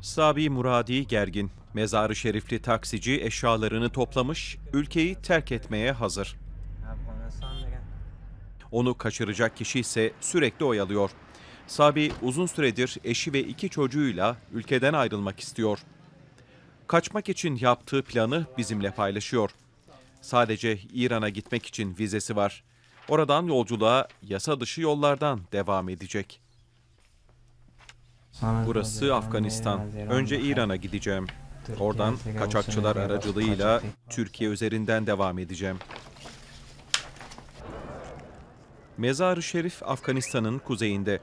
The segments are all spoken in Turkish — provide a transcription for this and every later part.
Sabi Muradi gergin. Mezarı şerifli taksici eşyalarını toplamış, ülkeyi terk etmeye hazır. Onu kaçıracak kişi ise sürekli oyalıyor. Sabi uzun süredir eşi ve iki çocuğuyla ülkeden ayrılmak istiyor. Kaçmak için yaptığı planı bizimle paylaşıyor. Sadece İran'a gitmek için vizesi var. Oradan yolculuğa yasa dışı yollardan devam edecek. Burası Afganistan. Önce İran'a gideceğim. Oradan kaçakçılar aracılığıyla Türkiye üzerinden devam edeceğim. Mezar-ı Şerif Afganistan'ın kuzeyinde.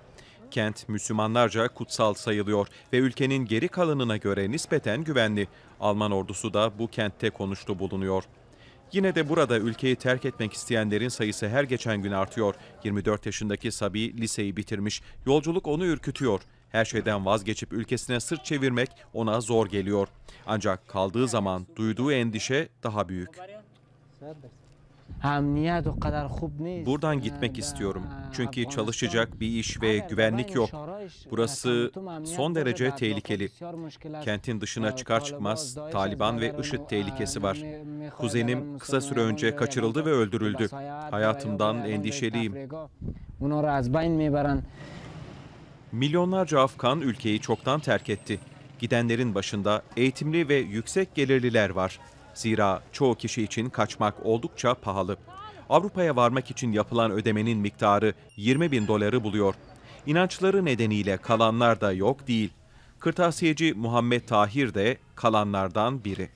Kent Müslümanlarca kutsal sayılıyor ve ülkenin geri kalanına göre nispeten güvenli. Alman ordusu da bu kentte konuştu bulunuyor. Yine de burada ülkeyi terk etmek isteyenlerin sayısı her geçen gün artıyor. 24 yaşındaki Sabi liseyi bitirmiş. Yolculuk onu ürkütüyor. Her şeyden vazgeçip ülkesine sırt çevirmek ona zor geliyor. Ancak kaldığı zaman duyduğu endişe daha büyük. Buradan gitmek istiyorum. Çünkü çalışacak bir iş ve güvenlik yok. Burası son derece tehlikeli. Kentin dışına çıkar çıkmaz Taliban ve IŞİD tehlikesi var. Kuzenim kısa süre önce kaçırıldı ve öldürüldü. Hayatımdan endişeliyim. Milyonlarca Afgan ülkeyi çoktan terk etti. Gidenlerin başında eğitimli ve yüksek gelirliler var. Zira çoğu kişi için kaçmak oldukça pahalı. Avrupa'ya varmak için yapılan ödemenin miktarı 20 bin doları buluyor. İnançları nedeniyle kalanlar da yok değil. Kırtasiyeci Muhammed Tahir de kalanlardan biri.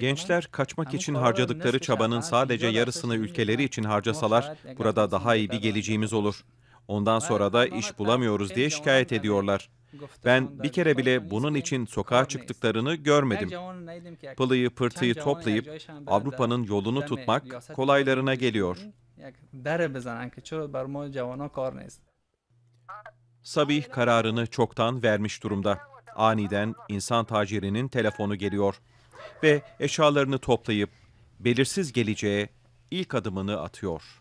Gençler kaçmak için harcadıkları çabanın sadece yarısını ülkeleri için harcasalar burada daha iyi bir geleceğimiz olur. Ondan sonra da iş bulamıyoruz diye şikayet ediyorlar. Ben bir kere bile bunun için sokağa çıktıklarını görmedim. Pılıyı pırtıyı toplayıp Avrupa'nın şey yolunu tutmak kolaylarına geliyor. Sabih kararını çoktan vermiş durumda aniden insan tacirinin telefonu geliyor ve eşyalarını toplayıp belirsiz geleceğe ilk adımını atıyor.